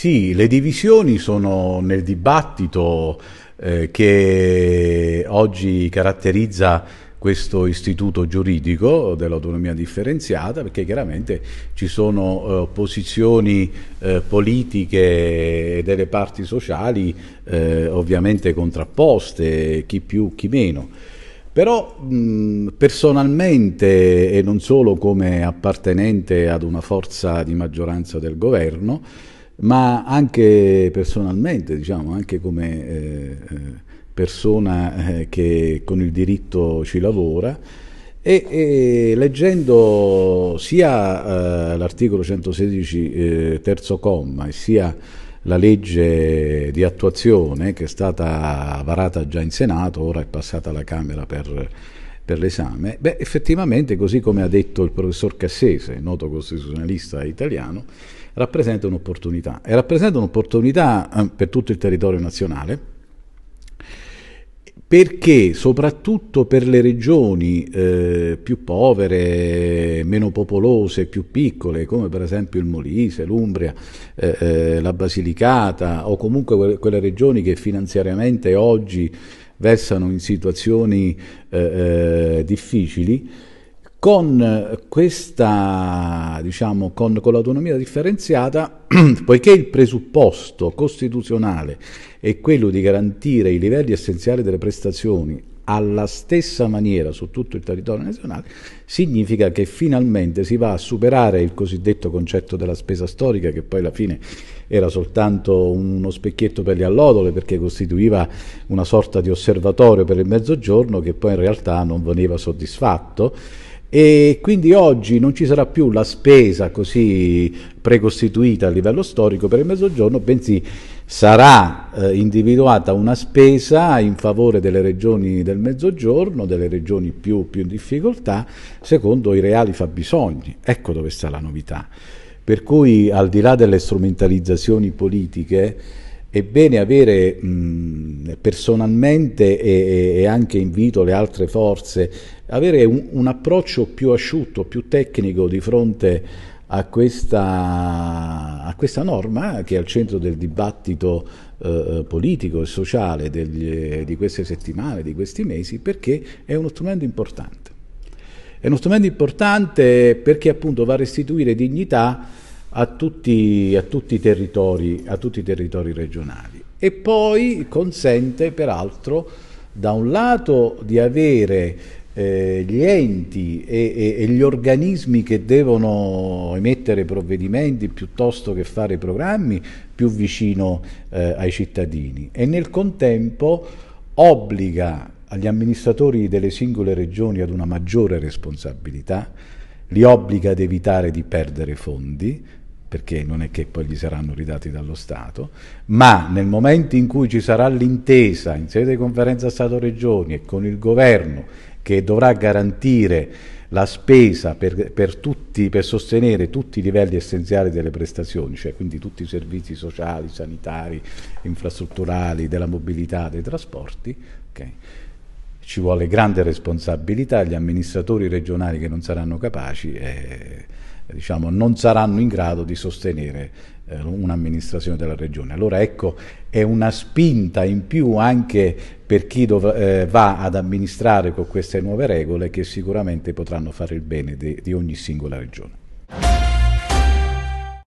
Sì, le divisioni sono nel dibattito eh, che oggi caratterizza questo istituto giuridico dell'autonomia differenziata perché chiaramente ci sono eh, posizioni eh, politiche delle parti sociali eh, ovviamente contrapposte, chi più chi meno. Però mh, personalmente e non solo come appartenente ad una forza di maggioranza del governo, ma anche personalmente, diciamo, anche come eh, eh persona eh, che con il diritto ci lavora. E, e leggendo sia eh, l'articolo 116 terzo comma e sia la legge di attuazione che è stata varata già in Senato, ora è passata alla Camera per per l'esame, beh effettivamente così come ha detto il professor Cassese, noto costituzionalista italiano, rappresenta un'opportunità e rappresenta un'opportunità eh, per tutto il territorio nazionale perché soprattutto per le regioni eh, più povere, meno popolose, più piccole, come per esempio il Molise, l'Umbria, eh, eh, la Basilicata o comunque que- quelle regioni che finanziariamente oggi versano in situazioni eh, eh, difficili, con, questa, diciamo, con, con l'autonomia differenziata, poiché il presupposto costituzionale è quello di garantire i livelli essenziali delle prestazioni alla stessa maniera su tutto il territorio nazionale, significa che finalmente si va a superare il cosiddetto concetto della spesa storica, che poi alla fine era soltanto uno specchietto per le allodole, perché costituiva una sorta di osservatorio per il mezzogiorno che poi in realtà non veniva soddisfatto e quindi oggi non ci sarà più la spesa così precostituita a livello storico per il mezzogiorno, bensì sarà eh, individuata una spesa in favore delle regioni del mezzogiorno, delle regioni più, più in difficoltà, secondo i reali fabbisogni. Ecco dove sta la novità. Per cui al di là delle strumentalizzazioni politiche, è bene avere mh, eh, personalmente e, e, anche invito le altre forze avere un, un approccio più asciutto, più tecnico di fronte a questa, a questa, norma che è al centro del dibattito eh, eh politico e sociale degli, eh, di queste settimane, di questi mesi, perché è uno strumento importante. È uno strumento importante perché appunto va a restituire dignità a tutti, a tutti, i, territori, a tutti i territori regionali e poi consente peraltro da un lato di avere eh, gli enti e, e, e, gli organismi che devono emettere provvedimenti piuttosto che fare programmi più vicino eh, ai cittadini e nel contempo obbliga agli amministratori delle singole regioni ad una maggiore responsabilità, li obbliga ad evitare di perdere fondi, perché non è che poi gli saranno ridati dallo Stato, ma nel momento in cui ci sarà l'intesa in sede di conferenza Stato-Regioni e con il governo che dovrà garantire la spesa per, per, tutti, per, sostenere tutti i livelli essenziali delle prestazioni, cioè quindi tutti i servizi sociali, sanitari, infrastrutturali, della mobilità, dei trasporti, okay ci vuole grande responsabilità, gli amministratori regionali che non saranno capaci eh, diciamo, non saranno in grado di sostenere eh, un'amministrazione della regione. Allora ecco, è una spinta in più anche per chi eh, va ad amministrare con queste nuove regole che sicuramente potranno fare il bene di, di ogni singola regione.